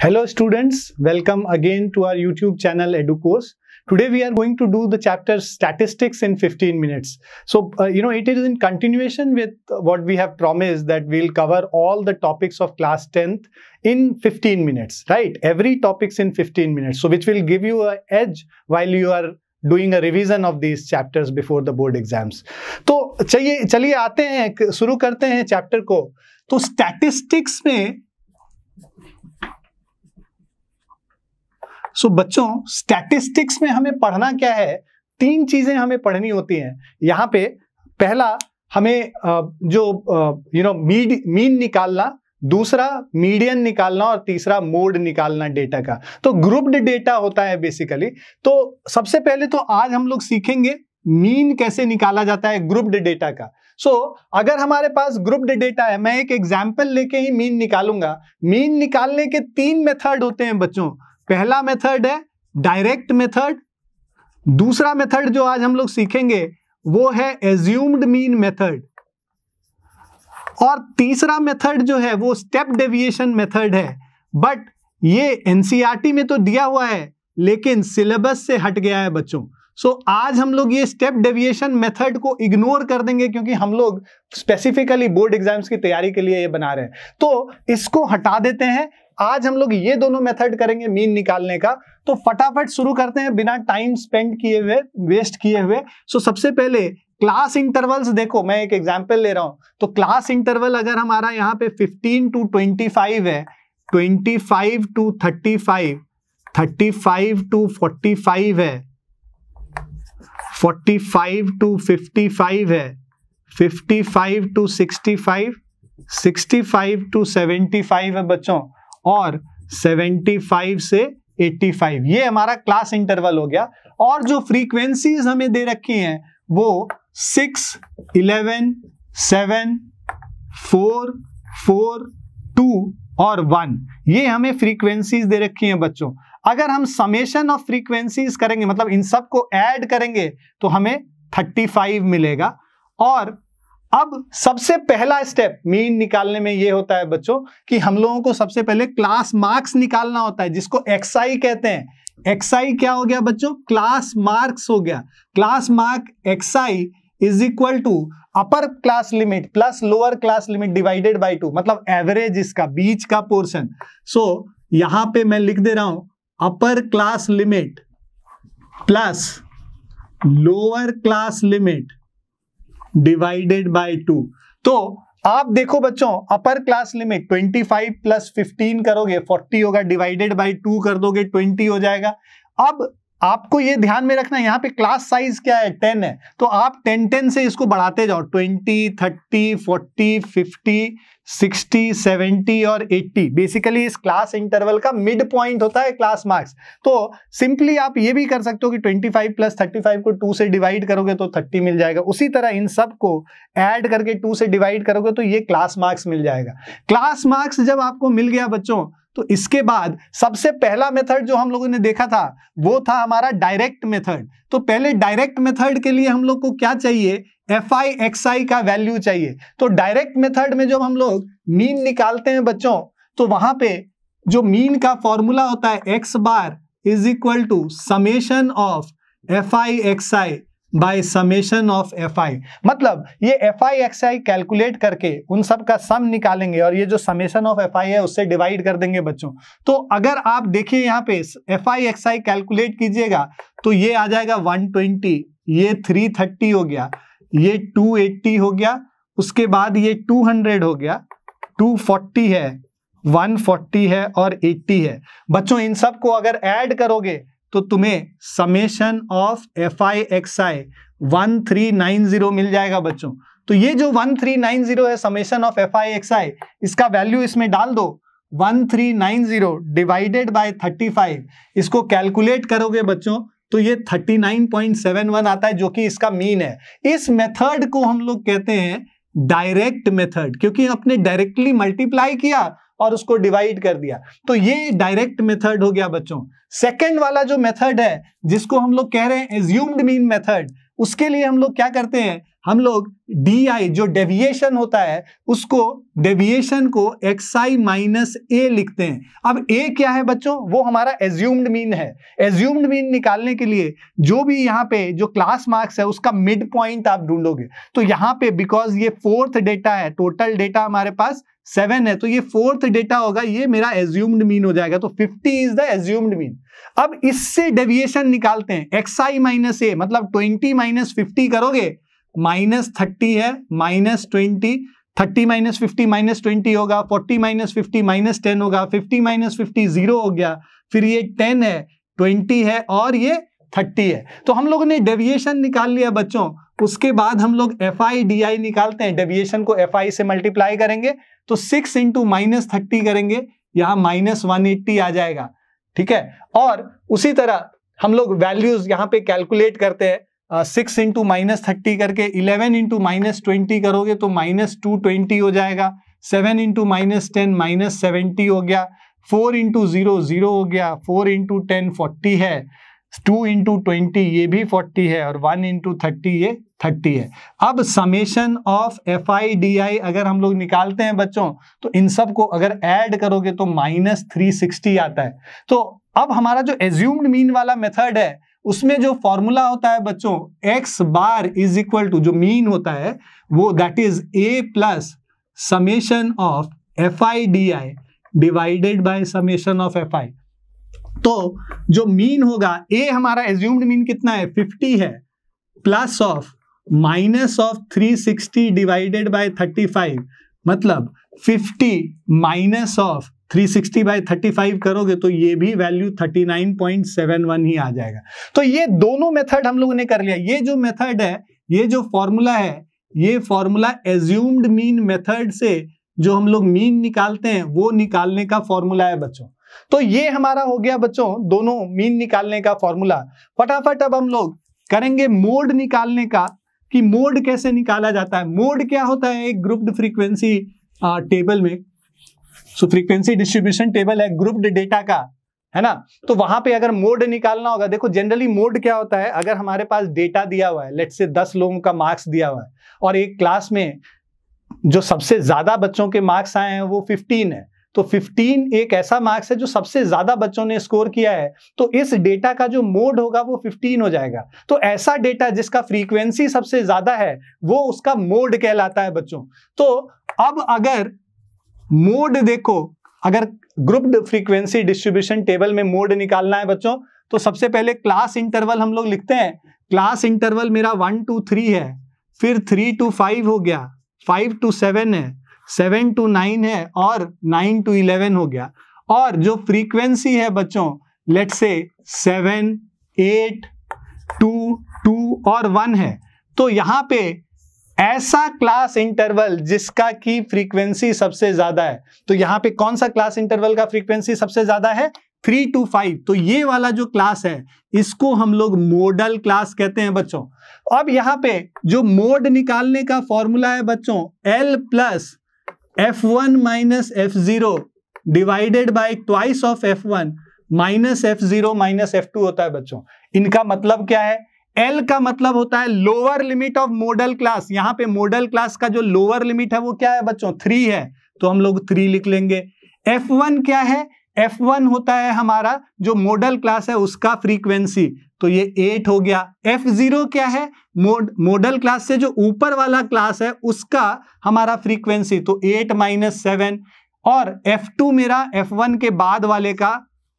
Hello students, welcome again to our YouTube channel EduCourse. Today we are going to do the chapter statistics in 15 minutes. So, uh, you know, it is in continuation with what we have promised that we'll cover all the topics of class 10th in 15 minutes, right? Every topics in 15 minutes. So, which will give you an edge while you are doing a revision of these chapters before the board exams तो चलिए चलिए आते हैं शुरू करते हैं chapter को तो स्टैटिस्टिक्स में सो बच्चों स्टैटिस्टिक्स में हमें पढ़ना क्या है तीन चीजें हमें पढ़नी होती हैं यहाँ पे पहला हमें जो यू नो मीड मीन निकालना दूसरा मीडियन निकालना और तीसरा मोड निकालना डेटा का तो ग्रुप्ड डेटा होता है बेसिकली तो सबसे पहले तो आज हम लोग सीखेंगे मीन कैसे निकाला जाता है ग्रुप्ड डेटा का सो so, अगर हमारे पास ग्रुप्ड डेटा है मैं एक एग्जाम्पल लेके ही मीन निकालूंगा मीन निकालने के तीन मेथड होते हैं बच्चों पहला मेथड है डायरेक्ट मेथड दूसरा मेथड जो आज हम लोग सीखेंगे वो है एज्यूम्ड मीन मेथड और तीसरा मेथड जो है वो स्टेप डेविएशन मेथड है बट ये एनसीईआरटी e में तो दिया हुआ है लेकिन सिलेबस से हट गया है बच्चों सो so, आज हम लोग ये स्टेप डेविएशन मेथड को इग्नोर कर देंगे क्योंकि हम लोग स्पेसिफिकली बोर्ड एग्जाम्स की तैयारी के लिए ये बना रहे हैं तो इसको हटा देते हैं आज हम लोग ये दोनों मेथड करेंगे मीन निकालने का तो फटाफट शुरू करते हैं बिना टाइम स्पेंड किए हुए वेस्ट किए हुए सो सबसे पहले क्लास इंटरवल्स देखो मैं एक एग्जांपल ले रहा हूं तो क्लास इंटरवल अगर हमारा यहाँ पे 15 टू 25 है 25 टू थर्टी 35 टू 45 है 45 टू 55 है 55 टू 65 65 टू 75 है बच्चों और 75 से 85 ये हमारा क्लास इंटरवल हो गया और जो फ्रीक्वेंसीज हमें दे रखी हैं वो 6, 11, 7, 4, 4, टू और 1 ये हमें फ्रीक्वेंसीज दे रखी हैं बच्चों अगर हम समेशन ऑफ फ्रीक्वेंसीज करेंगे मतलब इन सब को ऐड करेंगे तो हमें 35 मिलेगा और अब सबसे पहला स्टेप मीन निकालने में ये होता है बच्चों कि हम लोगों को सबसे पहले क्लास मार्क्स निकालना होता है जिसको आई कहते हैं आई क्या हो गया बच्चों क्लास मार्क्स हो गया class mark I is equal to upper class limit plus lower class limit divided by two मतलब एवरेज इसका बीच का पोर्शन सो so, यहां पे मैं लिख दे रहा हूं upper class limit plus lower class limit divided by two तो आप देखो बच्चों अपर क्लास लिमिट 25 प्लस 15 करोगे 40 होगा डिवाइडेड बाय टू कर दोगे 20 हो जाएगा अब आपको ये ध्यान में रखना है यहाँ पे क्लास साइज क्या है टेन है तो आप टेन टेन से इसको बढ़ाते जाओ twenty thirty forty fifty sixty seventy और एट्टी बेसिकली इस क्लास इंटरवल का मिड पॉइंट होता है क्लास मार्क्स तो सिंपली आप ये भी कर सकते हो कि twenty five plus thirty five को टू से डिवाइड करोगे तो थर्टी मिल जाएगा उसी तरह इन सब को ऐड करके टू से डिवाइड करोगे तो ये क्लास मार्क्स मिल जाएगा क्लास मार्क्स जब आपको मिल गया बच्चों तो इसके बाद सबसे पहला मेथड जो हम लोगों ने देखा था वो था हमारा डायरेक्ट मेथड तो पहले डायरेक्ट मेथड के लिए हम लोग को क्या चाहिए एफ आई एक्स आई का वैल्यू चाहिए तो डायरेक्ट मेथड में जब हम लोग मीन निकालते हैं बच्चों तो वहां पे जो मीन का फॉर्मूला होता है X bar is equal to summation of F I X I by summation of F I मतलब ये F I X I calculate करके उन सब का सम निकालेंगे और ये जो समेशन ऑफ एफ आई है उससे डिवाइड कर देंगे बच्चों तो अगर आप देखिए यहाँ पे F I X I calculate कीजिएगा तो ये आ जाएगा 120 ये 330 हो गया ये 280 हो गया उसके बाद ये 200 हो गया 240 है 140 है और 80 है बच्चों इन सब को अगर ऐड करोगे तो तुम्हें summation of F I X I one three nine zero मिल जाएगा बच्चों तो ये जो वन थ्री नाइन जीरो है summation of F I X I इसका वैल्यू इसमें डाल दो one three nine zero divided by thirty five इसको कैलकुलेट करोगे बच्चों तो ये वन आता है जो कि इसका मीन है इस मेथड को हम लोग कहते हैं डायरेक्ट मेथड क्योंकि आपने डायरेक्टली मल्टीप्लाई किया और उसको डिवाइड कर दिया तो ये डायरेक्ट मेथड हो गया बच्चों सेकेंड वाला जो मेथड है जिसको हम लोग कह रहे हैं एज्यूम्ड मीन मेथड उसके लिए हम लोग क्या करते हैं हम लोग डी आई जो डेविएशन होता है उसको डेविएशन को एक्स आई माइनस ए लिखते हैं अब ए क्या है बच्चों वो हमारा एज्यूम्ड मीन है एज्यूम्ड मीन निकालने के लिए जो भी यहाँ पे जो क्लास मार्क्स है उसका मिड पॉइंट आप ढूंढोगे तो यहाँ पे बिकॉज ये फोर्थ डेटा है टोटल डेटा हमारे पास सेवन है तो ये फोर्थ डेटा होगा ये मेरा एज्यूम्ड मीन हो जाएगा तो fifty is the assumed mean अब इससे डेविएशन निकालते हैं एक्स आई माइनस ए मतलब ट्वेंटी माइनस फिफ्टी करोगे माइनस थर्टी है minus twenty thirty minus fifty minus twenty होगा forty minus fifty minus ten होगा फिफ्टी माइनस फिफ्टी जीरो हो गया फिर ये टेन है ट्वेंटी है और ये थर्टी है तो हम लोगों ने डेविएशन निकाल लिया बच्चों उसके बाद हम लोग एफ आई डी आई निकालते हैं डेविएशन को एफ आई से मल्टीप्लाई करेंगे तो सिक्स इंटू माइनस थर्टी करेंगे यहाँ माइनस वन एट्टी आ जाएगा ठीक है और उसी तरह हम लोग वैल्यूज यहाँ पे कैलकुलेट करते हैं सिक्स इंटू माइनस थर्टी करके इलेवन इंटू माइनस ट्वेंटी करोगे तो माइनस टू ट्वेंटी हो जाएगा seven into minus ten minus seventy हो गया फोर इंटू जीरो जीरो हो गया फोर इंटू टेन फोर्टी है टू इंटू ट्वेंटी ये भी फोर्टी है और वन इंटू थर्टी ये थर्टी है अब summation of F I D I अगर हम लोग निकालते हैं बच्चों तो इन सब को अगर ऐड करोगे तो माइनस थ्री सिक्सटी आता है तो अब हमारा जो एज्यूम्ड मीन वाला मेथड है उसमें जो फॉर्मूला होता है बच्चों X bar is equal to जो मीन होता है वो that is A plus summation of F I D I divided by summation of F I तो जो मीन होगा ए हमारा एज्यूम्ड मीन कितना है 50 है plus of minus of 360 divided by 35 मतलब 50 minus of three sixty by thirty five करोगे तो ये भी value thirty nine point seven one ही आ जाएगा तो ये दोनों मेथड हम लोगों ने कर लिया ये जो मेथड है ये जो फॉर्मूला है ये फॉर्मूला एज्यूम्ड मीन मेथड से जो हम लोग मीन निकालते हैं वो निकालने का फॉर्मूला है बच्चों तो ये हमारा हो गया बच्चों दोनों मीन निकालने का फॉर्मूला फटाफट अब हम लोग करेंगे मोड निकालने का कि मोड कैसे निकाला जाता है मोड क्या होता है एक ग्रुप्ड फ्रीक्वेंसी टेबल में सो फ्रीक्वेंसी डिस्ट्रीब्यूशन टेबल है ग्रुप्ड डेटा का है ना तो वहां पे अगर मोड निकालना होगा देखो जनरली मोड क्या होता है अगर हमारे पास डेटा दिया हुआ है लेट से दस लोगों का मार्क्स दिया हुआ है और एक क्लास में जो सबसे ज्यादा बच्चों के मार्क्स आए हैं वो फिफ्टीन है तो 15 एक ऐसा मार्क्स है जो सबसे ज्यादा बच्चों ने स्कोर किया है तो इस डेटा का जो मोड होगा वो 15 हो जाएगा तो ऐसा डेटा जिसका फ्रीक्वेंसी सबसे ज्यादा है वो उसका मोड कहलाता है बच्चों तो अब अगर मोड देखो अगर ग्रुप्ड फ्रीक्वेंसी डिस्ट्रीब्यूशन टेबल में मोड निकालना है बच्चों तो सबसे पहले क्लास इंटरवल हम लोग लिखते हैं क्लास इंटरवल मेरा वन टू थ्री है फिर थ्री टू फाइव हो गया फाइव टू सेवन है सेवन टू नाइन है और नाइन टू इलेवन हो गया और जो फ्रीक्वेंसी है बच्चों let say seven eight two two और वन है तो यहाँ पे ऐसा क्लास इंटरवल जिसका की फ्रीक्वेंसी सबसे ज्यादा है तो यहां पे कौन सा क्लास इंटरवल का फ्रीक्वेंसी सबसे ज्यादा है थ्री टू फाइव तो ये वाला जो क्लास है इसको हम लोग मोडल क्लास कहते हैं बच्चों अब यहाँ पे जो मोड निकालने का फॉर्मूला है बच्चों L plus F one minus F zero divided by twice of F one minus F zero minus F two होता है बच्चों इनका मतलब क्या है एल का मतलब होता है lower limit of modal class यहाँ पे मॉडल क्लास का जो लोअर लिमिट है वो क्या है बच्चों थ्री है तो हम लोग थ्री लिख लेंगे एफ वन क्या है एफ वन होता है हमारा जो मॉडल क्लास है उसका फ्रीक्वेंसी तो ये एट हो गया एफ जीरो क्या है मॉडल क्लास से जो ऊपर वाला क्लास है उसका हमारा फ्रीक्वेंसी तो एट माइनस सेवन और एफ टू मेरा एफ वन के बाद वाले का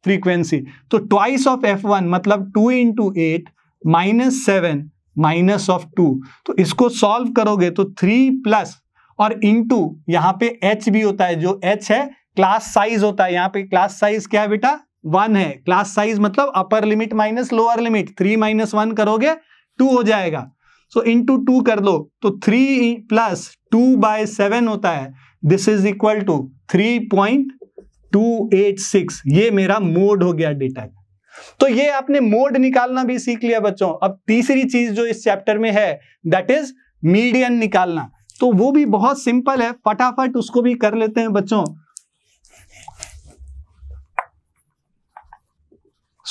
फ्रीक्वेंसी तो ट्वाइस ऑफ एफ वन मतलब two into eight minus seven minus of two तो इसको सॉल्व करोगे तो थ्री प्लस और इंटू यहाँ पे एच भी होता है जो एच है क्लास साइज होता है यहाँ पे क्लास साइज क्या है बेटा वन है क्लास साइज मतलब upper limit minus lower limit three minus one करोगे टू हो जाएगा सो इंटू टू कर दो तो three plus two by seven होता है this is equal to three point two eight six ये मेरा मोड हो गया डेटा का तो ये आपने मोड निकालना भी सीख लिया बच्चों अब तीसरी चीज जो इस चैप्टर में है दैट इज मीडियन निकालना तो वो भी बहुत सिंपल है फटाफट उसको भी कर लेते हैं बच्चों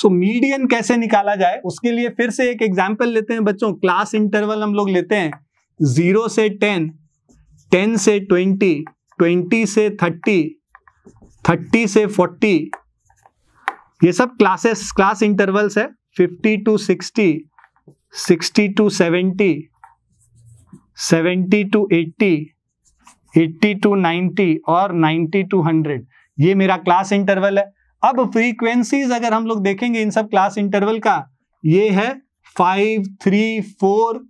सो so, मीडियन कैसे निकाला जाए उसके लिए फिर से एक एग्जाम्पल लेते हैं बच्चों क्लास इंटरवल हम लोग लेते हैं जीरो से टेन टेन से ट्वेंटी ट्वेंटी से थर्टी थर्टी से फोर्टी ये सब क्लासेस क्लास इंटरवल्स है 50 टू 60 60 टू 70 70 टू 80 80 टू 90 और 90 टू 100 ये मेरा क्लास इंटरवल है अब फ्रीक्वेंसीज अगर हम लोग देखेंगे इन सब क्लास इंटरवल का ये है five three four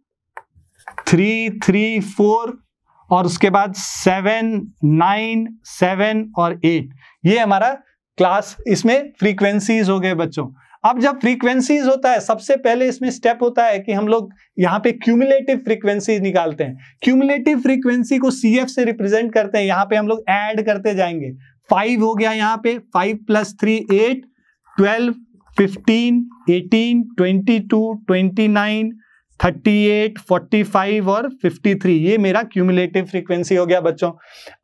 three three four और उसके बाद सेवन नाइन सेवन और एट ये हमारा क्लास इसमें फ्रीक्वेंसीज हो गए बच्चों अब जब फ्रीक्वेंसीज होता है सबसे पहले इसमें स्टेप होता है कि हम लोग यहाँ पे क्यूमुलेटिव फ्रीक्वेंसी निकालते हैं क्यूमुलेटिव फ्रीक्वेंसी को सी से रिप्रेजेंट करते हैं यहाँ पे हम लोग एड करते जाएंगे फाइव हो गया यहाँ पे five plus three eight twelve fifteen eighteen twenty two twenty nine 38, 45 और 53 ये मेरा क्यूमुलेटिव फ्रीक्वेंसी हो गया बच्चों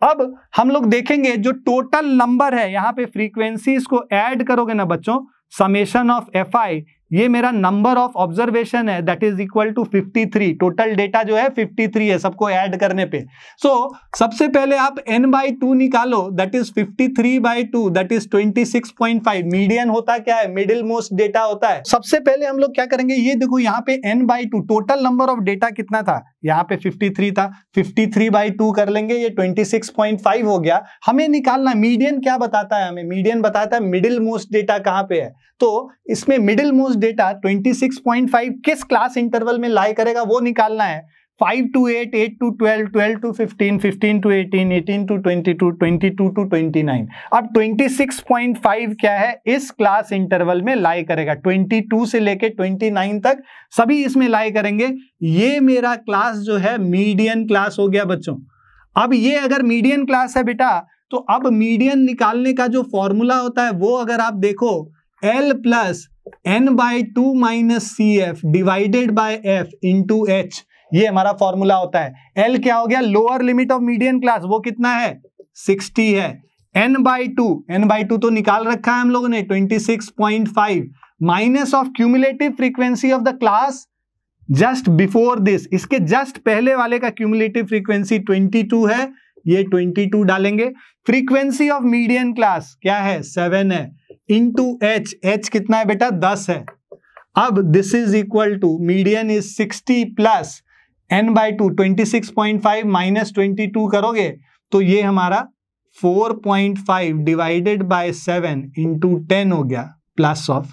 अब हम लोग देखेंगे जो टोटल नंबर है यहाँ पे फ्रीक्वेंसी को ऐड करोगे ना बच्चों समेशन ऑफ एफ आई ये मेरा नंबर ऑफ ऑब्जर्वेशन है that is equal to 53 total data जो है 53 है सबको ऐड करने पे सो so, सबसे पहले आप n बाई टू निकालो that is 53 three by two that is twenty median होता क्या है मिडिल मोस्ट डेटा होता है सबसे पहले हम लोग क्या करेंगे ये देखो यहाँ पे n by two total number of data कितना था यहाँ पे 53 था 53 थ्री बाई टू कर लेंगे ये 26.5 हो गया हमें निकालना मीडियन क्या बताता है हमें मीडियन बताता है मिडिल मोस्ट डेटा कहाँ पे है तो इसमें मिडिल मोस्ट डेटा 26.5 किस क्लास इंटरवल में लाई करेगा वो निकालना है five to eight eight to twelve twelve to fifteen fifteen to eighteen eighteen to twenty two twenty two to twenty nine अब ट्वेंटी सिक्स पॉइंट फाइव क्या है इस क्लास इंटरवल में लाई करेगा ट्वेंटी टू से लेके ट्वेंटी नाइन तक सभी इसमें लाई करेंगे ये मेरा क्लास जो है मीडियन क्लास हो गया बच्चों अब ये अगर मीडियन क्लास है बेटा तो अब मीडियन निकालने का जो फॉर्मूला होता है वो अगर आप देखो L plus N by two minus C F divided by F into H ये हमारा फॉर्मूला होता है एल क्या हो गया lower limit of medium class वो कितना है सिक्सटी है N by two N by two तो निकाल रखा है हम लोगों ने twenty six point five minus of cumulative frequency of the class just before this इसके जस्ट पहले वाले का क्यूमुलेटिव फ्रीक्वेंसी ट्वेंटी टू है ये टू डालेंगे फ्रीक्वेंसी ऑफ मीडियम क्लास क्या है सेवन है इंटू एच एच कितना है बेटा दस है अब this is equal to median is sixty plus N by two twenty six point five minus twenty two करोगे तो ये हमारा four point five divided by seven into ten हो गया प्लस ऑफ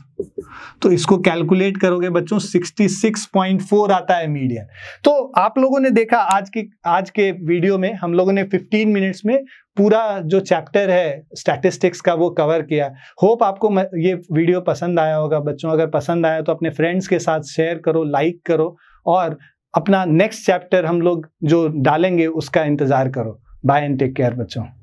तो इसको कैलकुलेट करोगे बच्चों 66.4 आता है मीडियन तो आप लोगों ने देखा आज की आज के वीडियो में हम लोगों ने 15 मिनट्स में पूरा जो चैप्टर है स्टैटिस्टिक्स का वो कवर किया होप आपको ये वीडियो पसंद आया होगा बच्चों अगर पसंद आया तो अपने फ्रेंड्स के साथ शेयर करो लाइक करो और अपना नेक्स्ट चैप्टर हम लोग जो डालेंगे उसका इंतज़ार करो बाय एंड टेक केयर बच्चों